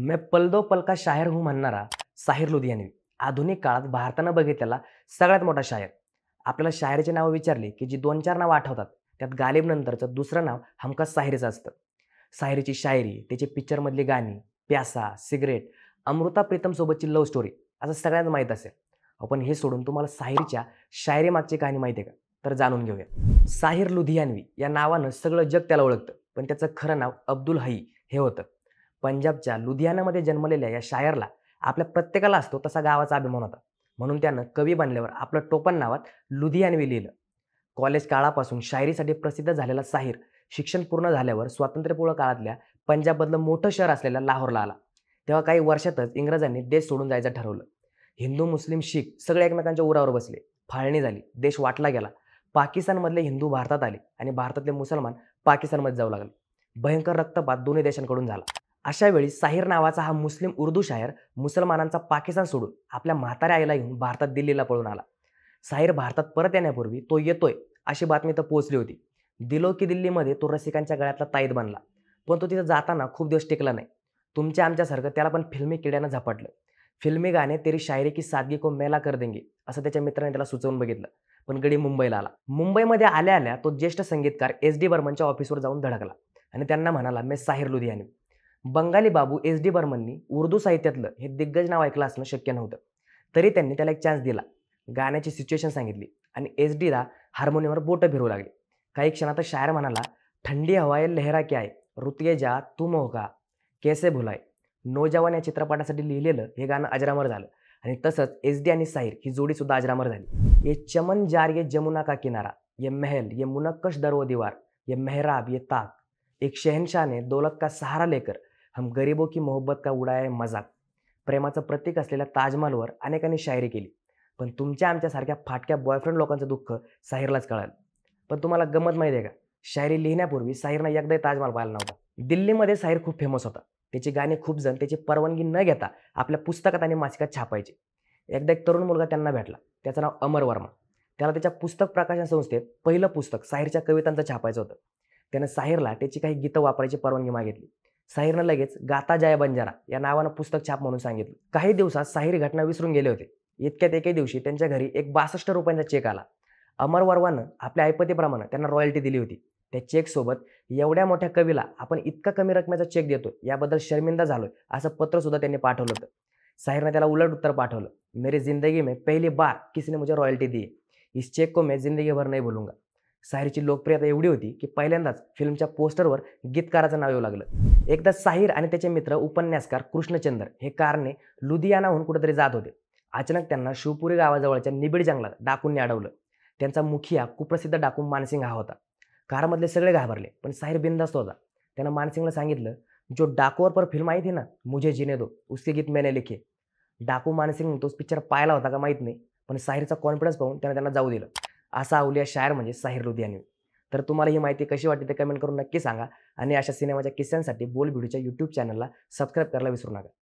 मैं पलदो पलका पल का शायर हूँ म्हणणारा साहिर लुधियानवी आधुनिक काळात भारतानं बघितलेला सगळ्यात मोठा शायर आपल्याला शायरचे नावं विचारले की जी दोन चार नावं आठवतात त्यात गालिबनंतरचं दुसरं नाव हमखास साहिरचं असतं साहिरीची शायरी त्याचे पिक्चरमधली गाणी प्यासा सिगरेट अमृता प्रीतमसोबतची लव्ह स्टोरी असं सगळ्यांना माहीत असेल आपण हे सोडून तुम्हाला साहिरीच्या शायरीमागची कहाणी माहिती आहे का तर जाणून घेऊया साहिर लुधियानवी या नावानं सगळं जग त्याला ओळखतं पण त्याचं खरं नाव अब्दुल हई हे होतं पंजाबच्या लुधियानामध्ये जन्मलेल्या या शायरला आपल्या प्रत्येकाला असतो तसा गावाचा अभिमान होता म्हणून त्यानं कवी बनल्यावर आपलं टोपण नावात लुधियानवी लिहिलं कॉलेज काळापासून शायरीसाठी प्रसिद्ध झालेला साहिर शिक्षण पूर्ण झाल्यावर स्वातंत्र्यपूर्व काळातल्या पंजाबमधलं मोठं शहर असलेल्या लाहोरला आला तेव्हा काही वर्षातच इंग्रजांनी देश सोडून जायचं ठरवलं हिंदू मुस्लिम शीख सगळे एकमेकांच्या उरावर बसले फाळणी झाली देश वाटला गेला पाकिस्तानमधले हिंदू भारतात आले आणि भारतातले मुसलमान पाकिस्तानमध्ये जाऊ लागले भयंकर रक्तपात दोन्ही देशांकडून झाला अशा वेळी साहिर नावाचा हा मुस्लिम उर्दू शायर मुसलमानांचा पाकिस्तान सोडून आपल्या म्हाताऱ्या आईला येऊन भारतात दिल्लीला पळून आला साहिर भारतात परत येण्यापूर्वी तो येतोय अशी बातमी तर पोहोचली होती दिलो की दिल्लीमध्ये तो रसिकांच्या गळ्यातला ताईद बनला पण तो तिथं जाताना खूप दिवस टिकला नाही तुमच्या आमच्यासारखं त्याला पण फिल्मी किड्यानं झपटलं फिल्मी गाणे तेरी शायरी की सादगी को मेला कर देंगे असं त्याच्या मित्राने त्याला सुचवून बघितलं पण गडी मुंबईला आला मुंबईमध्ये आल्या आल्या तो ज्येष्ठ संगीतकार एस डी बर्मनच्या ऑफिसवर जाऊन धडकला आणि त्यांना म्हणाला मी साहिर लुधियानी बंगाली बाबू एस डी बर्मननी उर्दू साहित्यातलं हे दिग्गज नाव ऐकलं असणं शक्य नव्हतं तरी त्यांनी त्याला एक चान्स दिला गाण्याची सिच्युएशन सांगितली आणि एस डीला हार्मोनियमवर बोटं फिरू लागली काही क्षणात शायर म्हणाला थंडी हवाय लहरा क्या आहे ऋतुये जा तू मोहका कैसे भुलाय नौजवान या चित्रपटासाठी लिहिलेलं हे गाणं अजरामर झालं आणि तसंच एस डी आणि साहिर ही जोडी सुद्धा अजरामर झाली ये चमन जार ये जमुना का किनारा ये महल ये मुनक्कश दरो दिवार ये मेहराब ये ताक एक शहनशाने ने दौलत का सहारा लेकर हम गरीबों की मोहब्बत का उडाय मजाक प्रेमाचं प्रतीक असलेल्या ताजमहलवर अनेकांनी शायरी केली पण तुमच्या आमच्यासारख्या फाटक्या बॉयफ्रेंड लोकांचं दुःख साहिरलाच कळालं पण तुम्हाला गमत माहिती आहे का शायरी लिहिण्यापूर्वी साहिरनं एकदा ताजमहाल पाहिला नव्हता दिल्लीमध्ये साहिर खूप फेमस होता त्याची गाणी खूप जण त्याची परवानगी न घेता आपल्या पुस्तकात आणि मासिकात छापायचे एकदा एक तरुण मुलगा त्यांना भेटला त्याचं नाव अमर वर्मा त्याला त्याच्या पुस्तक प्रकाशन संस्थेत पहिलं पुस्तक साहिरच्या कवितांचं छापायचं होतं त्यानं साहिरला त्याची काही गीतं वापरायची परवानगी मागितली साहिरनं लगेच गाता जाय बंजारा या नावानं पुस्तक छाप म्हणून सांगितलं काही दिवसात साहिर घटना विसरून गेले होते इतक्यात एके दिवशी त्यांच्या घरी एक बासष्ट रुपयांचा चेक आला अमर वर्वानं आपल्या ऐपतीप्रमाणे त्यांना रॉयल्टी दिली होती त्या चेकसोबत एवढ्या मोठ्या कवीला आपण इतका कमी रकमेचा चेक देतो याबद्दल शर्मिंदा झालोय असं पत्र सुद्धा त्यांनी पाठवलं होतं साहिरने त्याला उलट उत्तर पाठवलं मेरी जिंदगी में पहिली बार किसने मुझे रॉयल्टी दी इस चेक को मैं जिंदगी भर नाही बोलूंगा साहिरची लोकप्रियता एवढी होती की पहिल्यांदाच फिल्मच्या पोस्टरवर गीतकाराचं नाव येऊ लागलं एकदा साहिर आणि त्याचे मित्र उपन्यासकार कृष्णचंद्र हे कारने लुधियानाहून कुठेतरी जात होते अचानक त्यांना शिवपुरी गावाजवळच्या निबिड जंगलात डाकूंनी अडवलं त्यांचा मुखिया कुप्रसिद्ध डाकू मानसिंग हा होता कारमधले सगळे घाबरले पण साहिर बिंदास्त होता त्यानं मानसिंगला सांगितलं जो डाकूवर पर फिल्म आई थी ना मुझे जिने दो उसके गीत मैंने लिखे डाकू मानसिंग तोच पिक्चर पाहिला होता का माहीत नाही पण साहिरचा कॉन्फिडन्स पाहून त्यानं त्यांना जाऊ दिलं असा अवलिया शायर म्हणजे साहिर लुधियानवी तर तुम्हाला ही माहिती कशी वाटते ते कमेंट करून नक्की सांगा आणि अशा सिनेमाच्या किस्स्यांसाठी बोल व्हिडिओच्या यूट्यूब चॅनलला सबस्क्राईब करायला विसरू नका